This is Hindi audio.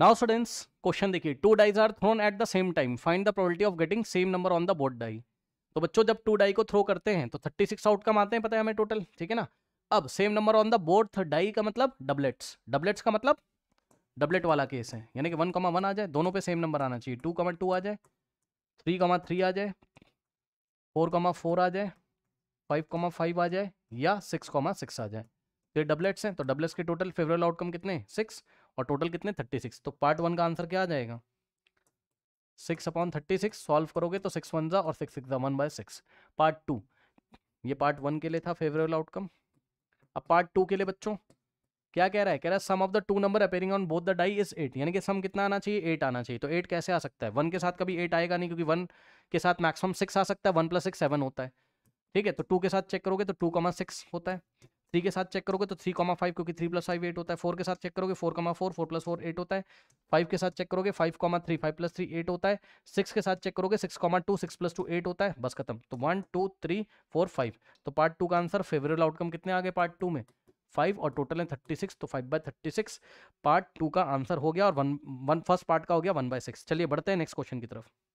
नाउ स्टूडेंट्स क्वेश्चन देखिए two dice are thrown at the same time find the probability of getting same number on the both die तो बच्चों जब टू डाई को थ्रो करते हैं तो थर्टी सिक्स आउटकम आते हैं पता है हमें टोटल ठीक है ना अब same number on the board die का मतलब डबलेट्स डबलेट्स का मतलब डबलेट वाला केस है यानी कि वन कमा वन आ जाए दोनों पे सेम नंबर आना चाहिए टू कमा टू आ जाए थ्री कमा थ्री आ जाए फोर कमा फोर आ जाए फाइव कमा फाइव आ जाए या सिक्स कमा सिक्स आ जाए तो ये डबलेट्स हैं तो डबलेट्स के टोटल फेवरेबल आउटकम कितने सिक्स और टोटल कितने थर्टी सिक्स तो पार्ट वन का आंसर क्या आ जाएगा six upon thirty six solve करोगे तो सिक्स वन ज़ा और six six one by six part two ये पार्ट वन के लिए था फेवरेबल आउटकम अब पार्ट टू के लिए बच्चों क्या कह रहा है कह रहा है sum of the two number appearing on both the die is eight यानी कि सम कितना आना चाहिए एट आना चाहिए तो एट कैसे आ सकता है वन के साथ कभी एट आएगा नहीं क्योंकि वन के साथ मैक्सिमम सिक्स आ सकता है वन प्लस सिक्स सेवन होता है ठीक है तो टू के साथ चेक करोगे तो टू कमा सिक्स होता है थ्री के साथ चेक करोगे तो थ्री कॉमा फाइव क्योंकि थ्री प्लस फाइव एट होता है फोर के साथ चेक करोगे four comma four four plus four eight होता है फाइव के साथ चेक करोगे five comma three five plus three eight होता है सिक्स के साथ चेक करोगे six comma two six plus two eight होता है बस खत्म तो one two three four five तो पार्ट टू का आंसर फेवरेबल आउटकम कितने आ गए पार्ट टू में फाइव और टोटल है थर्टी सिक्स तो five by thirty six part two का आंसर हो गया और वन वन फर्स्ट पार्ट का हो गया वन बाय सिक्स चलिए बढ़ते हैं नेक्स्ट क्वेश्चन की तरफ